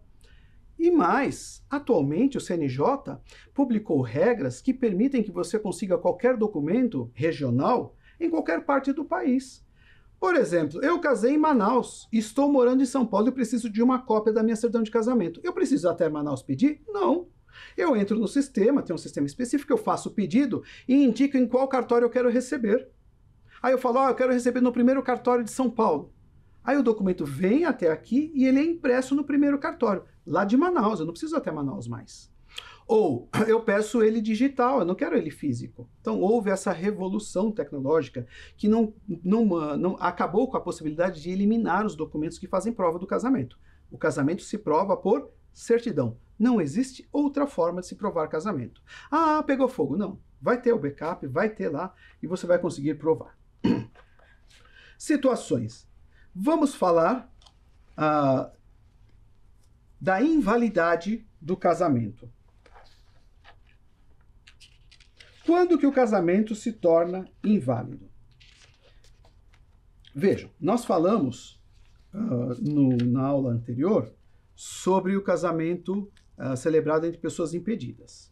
E mais, atualmente o CNJ publicou regras que permitem que você consiga qualquer documento regional em qualquer parte do país. Por exemplo, eu casei em Manaus, estou morando em São Paulo e preciso de uma cópia da minha certidão de casamento. Eu preciso até Manaus pedir? Não. Eu entro no sistema, tem um sistema específico, eu faço o pedido e indico em qual cartório eu quero receber. Aí eu falo, ah, eu quero receber no primeiro cartório de São Paulo. Aí o documento vem até aqui e ele é impresso no primeiro cartório, lá de Manaus, eu não preciso até Manaus mais. Ou eu peço ele digital, eu não quero ele físico. Então houve essa revolução tecnológica que não, não, ah, não acabou com a possibilidade de eliminar os documentos que fazem prova do casamento. O casamento se prova por certidão. Não existe outra forma de se provar casamento. Ah, pegou fogo. Não. Vai ter o backup, vai ter lá e você vai conseguir provar. Situações vamos falar ah, da invalidade do casamento. Quando que o casamento se torna inválido? Vejam, nós falamos uh, no, na aula anterior sobre o casamento uh, celebrado entre pessoas impedidas.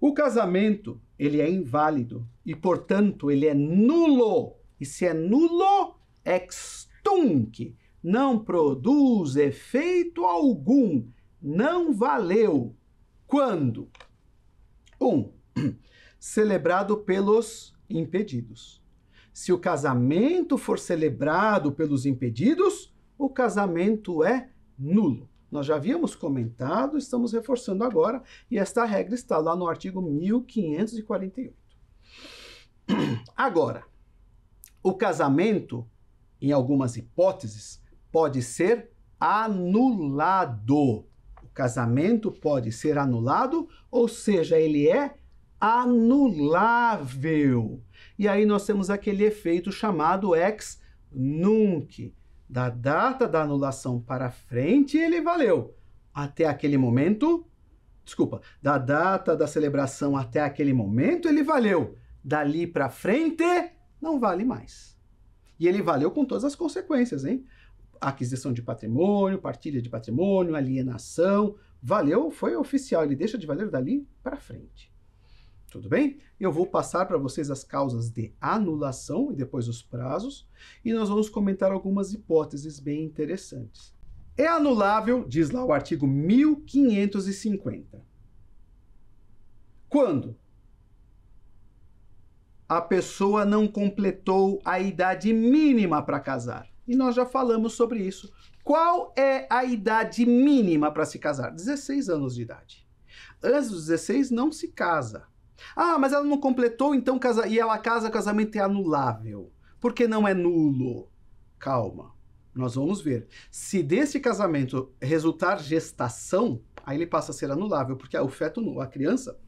O casamento, ele é inválido e, portanto, ele é nulo. E se é nulo, ex tunque, não produz efeito algum, não valeu. Quando? 1. Um, celebrado pelos impedidos. Se o casamento for celebrado pelos impedidos, o casamento é nulo. Nós já havíamos comentado, estamos reforçando agora, e esta regra está lá no artigo 1548. Agora, o casamento em algumas hipóteses, pode ser anulado. O casamento pode ser anulado, ou seja, ele é anulável. E aí nós temos aquele efeito chamado ex nunc. Da data da anulação para frente, ele valeu. Até aquele momento, desculpa, da data da celebração até aquele momento, ele valeu. Dali para frente, não vale mais. E ele valeu com todas as consequências, hein? Aquisição de patrimônio, partilha de patrimônio, alienação. Valeu, foi oficial, ele deixa de valer dali para frente. Tudo bem? Eu vou passar para vocês as causas de anulação e depois os prazos, e nós vamos comentar algumas hipóteses bem interessantes. É anulável, diz lá o artigo 1550. Quando? a pessoa não completou a idade mínima para casar. E nós já falamos sobre isso. Qual é a idade mínima para se casar? 16 anos de idade. Antes dos 16 não se casa. Ah, mas ela não completou, então casa... e ela casa, casamento é anulável. Por que não é nulo? Calma, nós vamos ver. Se desse casamento resultar gestação, aí ele passa a ser anulável, porque é o feto, a criança,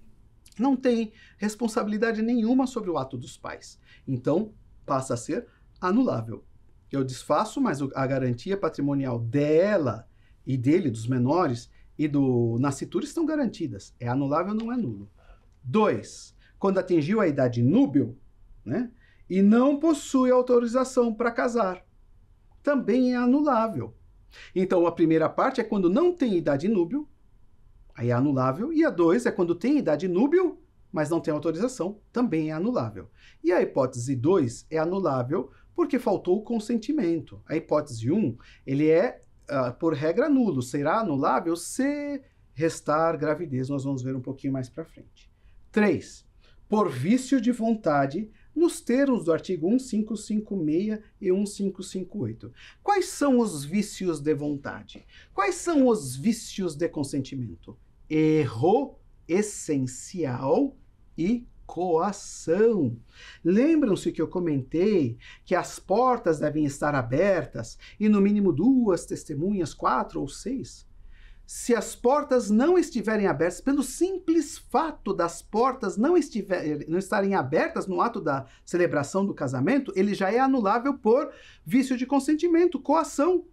não tem responsabilidade nenhuma sobre o ato dos pais. Então, passa a ser anulável. Eu desfaço, mas a garantia patrimonial dela e dele, dos menores, e do nascituro estão garantidas. É anulável, não é nulo. dois Quando atingiu a idade núbil, né? E não possui autorização para casar. Também é anulável. Então, a primeira parte é quando não tem idade núbil aí é anulável. E a 2 é quando tem idade núbil, mas não tem autorização, também é anulável. E a hipótese 2 é anulável porque faltou o consentimento. A hipótese 1, um, ele é, uh, por regra, nulo. Será anulável se restar gravidez. Nós vamos ver um pouquinho mais para frente. 3. Por vício de vontade, nos termos do artigo 1556 e 1558. Quais são os vícios de vontade? Quais são os vícios de consentimento? erro essencial e coação. Lembram-se que eu comentei que as portas devem estar abertas e no mínimo duas testemunhas, quatro ou seis? Se as portas não estiverem abertas, pelo simples fato das portas não, estiver, não estarem abertas no ato da celebração do casamento, ele já é anulável por vício de consentimento, coação.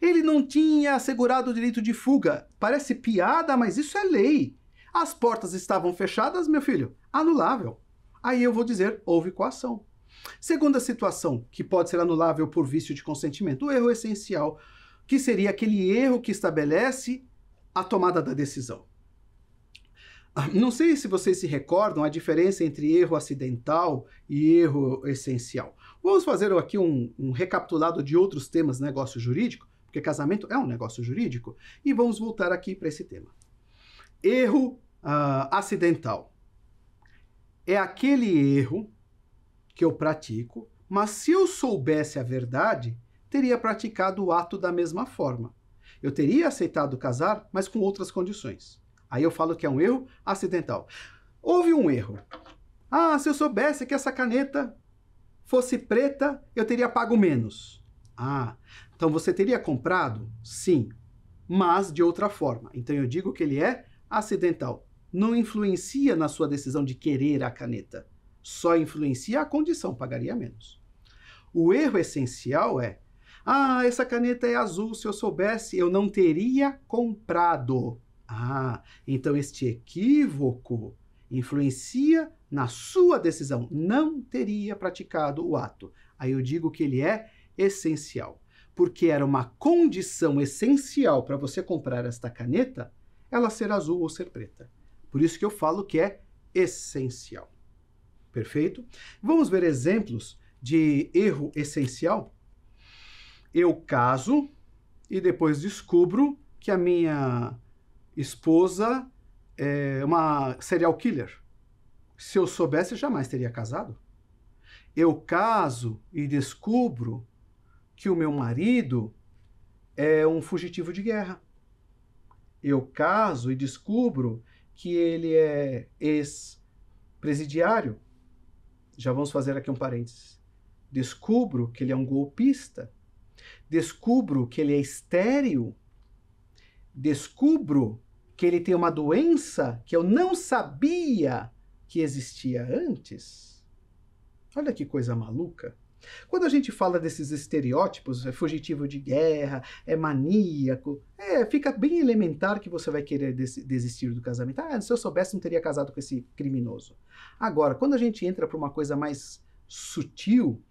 Ele não tinha assegurado o direito de fuga. Parece piada, mas isso é lei. As portas estavam fechadas, meu filho. Anulável. Aí eu vou dizer, houve coação. Segunda situação que pode ser anulável por vício de consentimento, o erro essencial, que seria aquele erro que estabelece a tomada da decisão. Não sei se vocês se recordam a diferença entre erro acidental e erro essencial. Vamos fazer aqui um, um recapitulado de outros temas negócio jurídico, porque casamento é um negócio jurídico. E vamos voltar aqui para esse tema. Erro uh, acidental. É aquele erro que eu pratico, mas se eu soubesse a verdade, teria praticado o ato da mesma forma. Eu teria aceitado casar, mas com outras condições. Aí eu falo que é um erro acidental. Houve um erro. Ah, se eu soubesse que essa caneta fosse preta, eu teria pago menos. Ah, então você teria comprado? Sim, mas de outra forma. Então eu digo que ele é acidental. Não influencia na sua decisão de querer a caneta, só influencia a condição, pagaria menos. O erro essencial é: ah, essa caneta é azul, se eu soubesse, eu não teria comprado. Ah, então este equívoco influencia na sua decisão, não teria praticado o ato. Aí eu digo que ele é essencial porque era uma condição essencial para você comprar esta caneta, ela ser azul ou ser preta. Por isso que eu falo que é essencial. Perfeito? Vamos ver exemplos de erro essencial? Eu caso e depois descubro que a minha esposa é uma serial killer. Se eu soubesse, jamais teria casado. Eu caso e descubro que o meu marido é um fugitivo de guerra. Eu caso e descubro que ele é ex-presidiário. Já vamos fazer aqui um parênteses. Descubro que ele é um golpista. Descubro que ele é estéril. Descubro que ele tem uma doença que eu não sabia que existia antes. Olha que coisa maluca. Quando a gente fala desses estereótipos, é fugitivo de guerra, é maníaco, é, fica bem elementar que você vai querer des desistir do casamento. Ah, se eu soubesse, não teria casado com esse criminoso. Agora, quando a gente entra para uma coisa mais sutil,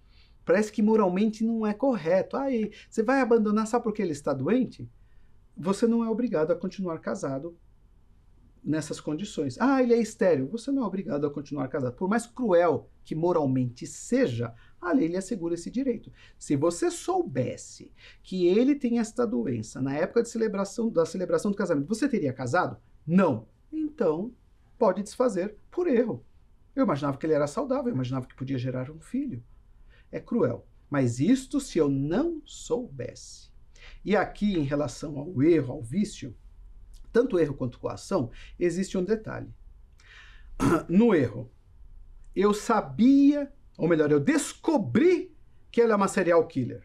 parece que moralmente não é correto. Ah, você vai abandonar só porque ele está doente? Você não é obrigado a continuar casado nessas condições. Ah, ele é estéreo. Você não é obrigado a continuar casado. Por mais cruel que moralmente seja, a lei lhe assegura esse direito. Se você soubesse que ele tem esta doença na época de celebração, da celebração do casamento, você teria casado? Não. Então, pode desfazer por erro. Eu imaginava que ele era saudável, eu imaginava que podia gerar um filho. É cruel. Mas isto se eu não soubesse. E aqui, em relação ao erro, ao vício, tanto erro quanto coação, existe um detalhe. No erro, eu sabia ou melhor, eu descobri que ela é uma serial killer.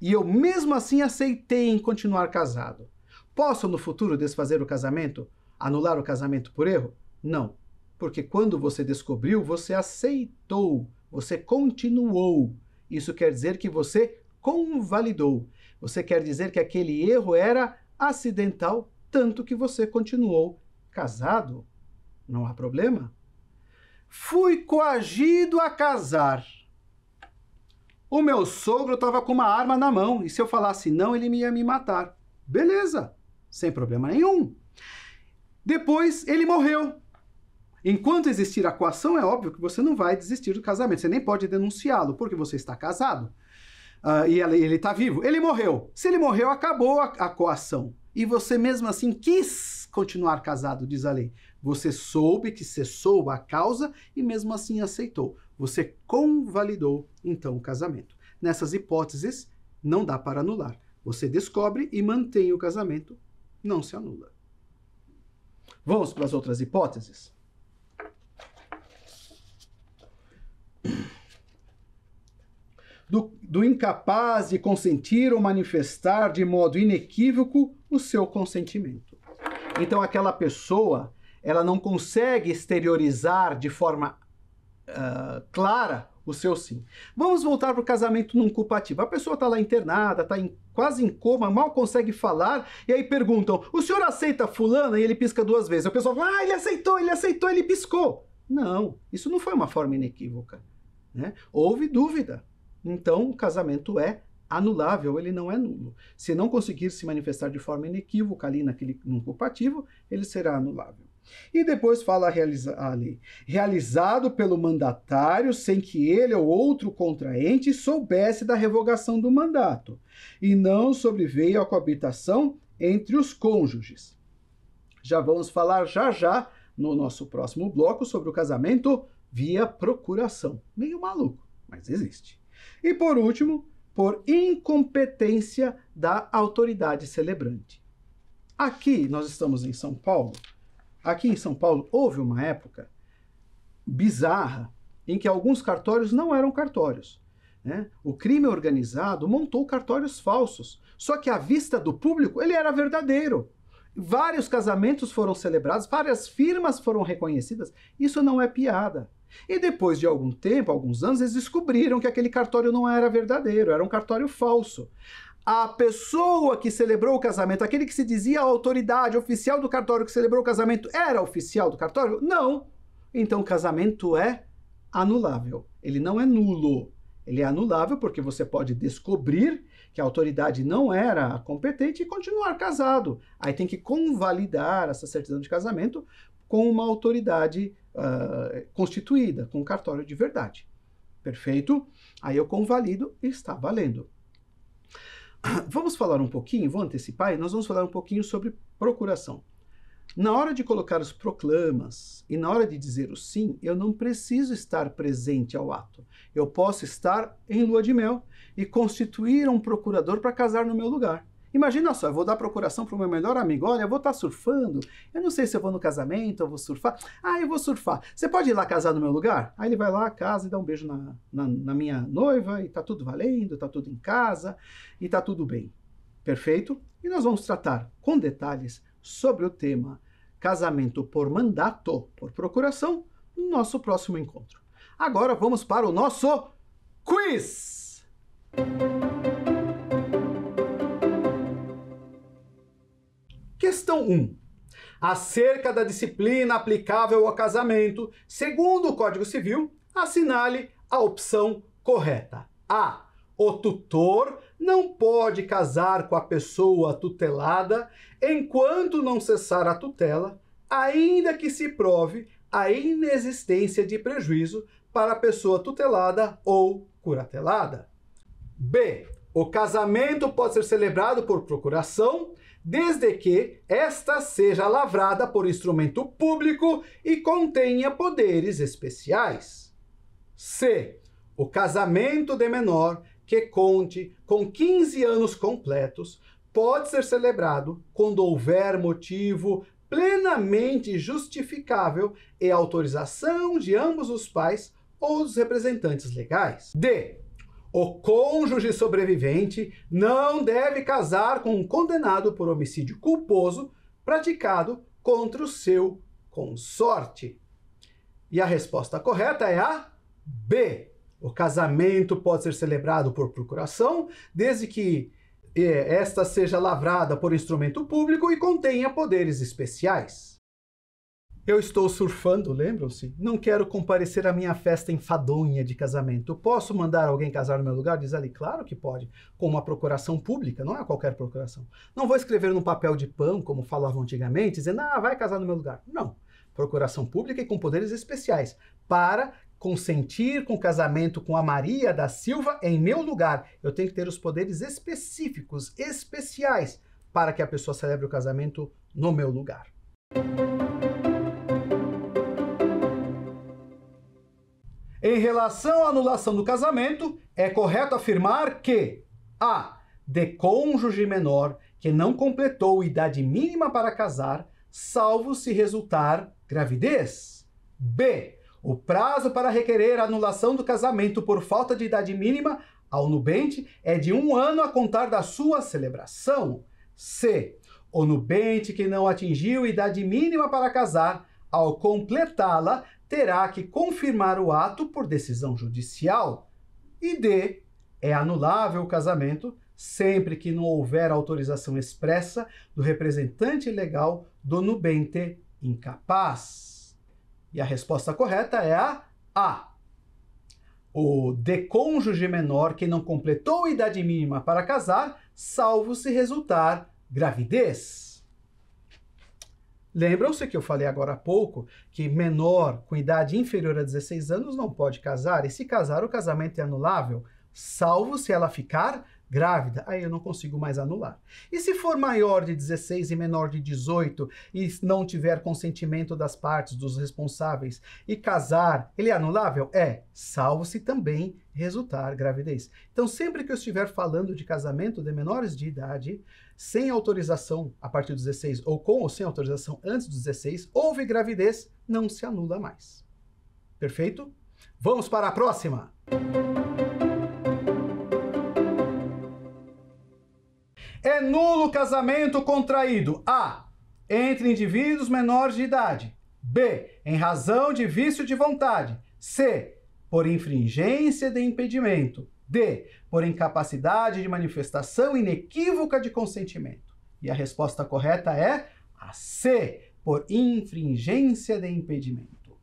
E eu mesmo assim aceitei em continuar casado. Posso no futuro desfazer o casamento? Anular o casamento por erro? Não. Porque quando você descobriu, você aceitou, você continuou. Isso quer dizer que você convalidou. Você quer dizer que aquele erro era acidental, tanto que você continuou casado. Não há problema. Fui coagido a casar. O meu sogro estava com uma arma na mão e se eu falasse não, ele ia me matar. Beleza, sem problema nenhum. Depois ele morreu. Enquanto existir a coação, é óbvio que você não vai desistir do casamento. Você nem pode denunciá-lo, porque você está casado. Uh, e ele está vivo. Ele morreu. Se ele morreu, acabou a, a coação. E você mesmo assim quis continuar casado, diz a lei. Você soube que cessou a causa e mesmo assim aceitou. Você convalidou então o casamento. Nessas hipóteses, não dá para anular. Você descobre e mantém o casamento, não se anula. Vamos para as outras hipóteses? Do, do, incapaz de consentir ou manifestar de modo inequívoco o seu consentimento. Então, aquela pessoa ela não consegue exteriorizar de forma uh, clara o seu sim. Vamos voltar para o casamento num culpativo. A pessoa está lá internada, está em, quase em coma, mal consegue falar, e aí perguntam: o senhor aceita fulana? E ele pisca duas vezes. O pessoal fala: ah, ele aceitou, ele aceitou, ele piscou. Não, isso não foi uma forma inequívoca. Né? Houve dúvida. Então o casamento é anulável, ele não é nulo. Se não conseguir se manifestar de forma inequívoca ali naquele, num culpativo, ele será anulável. E depois fala realiza a lei. Realizado pelo mandatário sem que ele ou outro contraente soubesse da revogação do mandato, e não sobreveio a coabitação entre os cônjuges. Já vamos falar já já no nosso próximo bloco sobre o casamento via procuração. Meio maluco, mas existe. E por último, por incompetência da autoridade celebrante. Aqui nós estamos em São Paulo Aqui em São Paulo houve uma época bizarra em que alguns cartórios não eram cartórios. Né? O crime organizado montou cartórios falsos, só que à vista do público ele era verdadeiro. Vários casamentos foram celebrados, várias firmas foram reconhecidas. Isso não é piada. E depois de algum tempo, alguns anos, eles descobriram que aquele cartório não era verdadeiro, era um cartório falso a pessoa que celebrou o casamento, aquele que se dizia a autoridade oficial do cartório que celebrou o casamento, era oficial do cartório? Não. Então o casamento é anulável. Ele não é nulo. Ele é anulável porque você pode descobrir que a autoridade não era competente e continuar casado. Aí tem que convalidar essa certidão de casamento com uma autoridade uh, constituída, com um cartório de verdade. Perfeito? Aí eu convalido e está valendo. Vamos falar um pouquinho, vou antecipar, nós vamos falar um pouquinho sobre procuração. Na hora de colocar os proclamas e na hora de dizer o sim, eu não preciso estar presente ao ato. Eu posso estar em lua de mel e constituir um procurador para casar no meu lugar. Imagina só, eu vou dar procuração para o meu melhor amigo. Olha, eu vou estar tá surfando. Eu não sei se eu vou no casamento, eu vou surfar. Ah, eu vou surfar. Você pode ir lá casar no meu lugar? Aí ele vai lá, casa e dá um beijo na, na, na minha noiva, e tá tudo valendo, tá tudo em casa, e tá tudo bem. Perfeito? E nós vamos tratar com detalhes sobre o tema casamento por mandato, por procuração, no nosso próximo encontro. Agora vamos para o nosso quiz! Questão 1. Acerca da disciplina aplicável ao casamento, segundo o Código Civil, assinale a opção correta. A. O tutor não pode casar com a pessoa tutelada enquanto não cessar a tutela, ainda que se prove a inexistência de prejuízo para a pessoa tutelada ou curatelada. B. O casamento pode ser celebrado por procuração, desde que esta seja lavrada por instrumento público e contenha poderes especiais. C. O casamento de menor que conte com 15 anos completos pode ser celebrado quando houver motivo plenamente justificável e autorização de ambos os pais ou dos representantes legais. D. O cônjuge sobrevivente não deve casar com um condenado por homicídio culposo praticado contra o seu consorte. E a resposta correta é a B. O casamento pode ser celebrado por procuração, desde que eh, esta seja lavrada por instrumento público e contenha poderes especiais. Eu estou surfando, lembram-se? Não quero comparecer à minha festa enfadonha de casamento. Posso mandar alguém casar no meu lugar? Diz ali, claro que pode, com uma procuração pública, não é qualquer procuração. Não vou escrever num papel de pão, como falavam antigamente, dizendo, ah, vai casar no meu lugar. Não. Procuração pública e com poderes especiais, para consentir com o casamento com a Maria da Silva em meu lugar. Eu tenho que ter os poderes específicos, especiais, para que a pessoa celebre o casamento no meu lugar. Em relação à anulação do casamento, é correto afirmar que a de cônjuge menor que não completou idade mínima para casar, salvo se resultar gravidez. B. O prazo para requerer a anulação do casamento por falta de idade mínima ao nubente é de um ano a contar da sua celebração. C. O nubente que não atingiu idade mínima para casar, ao completá-la, terá que confirmar o ato por decisão judicial. E D. É anulável o casamento sempre que não houver autorização expressa do representante legal do nubente incapaz. E a resposta correta é a A. O cônjuge menor que não completou a idade mínima para casar, salvo se resultar gravidez. Lembram-se que eu falei agora há pouco que menor com idade inferior a 16 anos não pode casar, e se casar, o casamento é anulável, salvo se ela ficar grávida. Aí eu não consigo mais anular. E se for maior de 16 e menor de 18 e não tiver consentimento das partes, dos responsáveis, e casar, ele é anulável? É, salvo se também resultar gravidez. Então, sempre que eu estiver falando de casamento de menores de idade, sem autorização a partir dos 16 ou com ou sem autorização antes dos 16, houve gravidez, não se anula mais. Perfeito? Vamos para a próxima! É nulo casamento contraído A. Entre indivíduos menores de idade. B. Em razão de vício de vontade. C. Por infringência de impedimento. D. Por incapacidade de manifestação inequívoca de consentimento. E a resposta correta é a C. Por infringência de impedimento.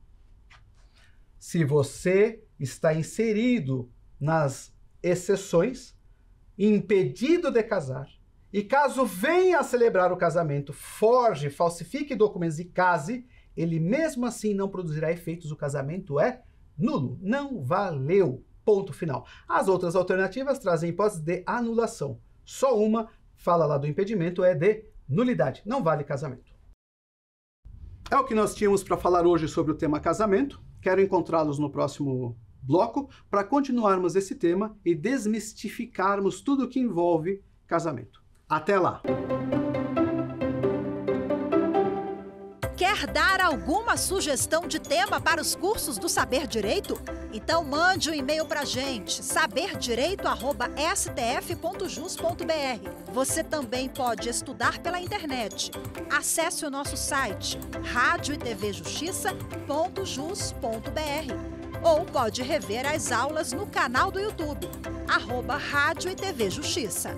Se você está inserido nas exceções, impedido de casar, e caso venha a celebrar o casamento, forge, falsifique documentos e case, ele mesmo assim não produzirá efeitos, o casamento é nulo, não valeu. Ponto final. As outras alternativas trazem hipótese de anulação. Só uma, fala lá do impedimento, é de nulidade. Não vale casamento. É o que nós tínhamos para falar hoje sobre o tema casamento. Quero encontrá-los no próximo bloco para continuarmos esse tema e desmistificarmos tudo o que envolve casamento. Até lá! Quer dar alguma sugestão de tema para os cursos do Saber Direito? Então mande um e-mail para a gente, saberdireito@stf.jus.br. Você também pode estudar pela internet. Acesse o nosso site radioetvjustiça.jus.br ou pode rever as aulas no canal do YouTube, arroba Rádio e TV Justiça.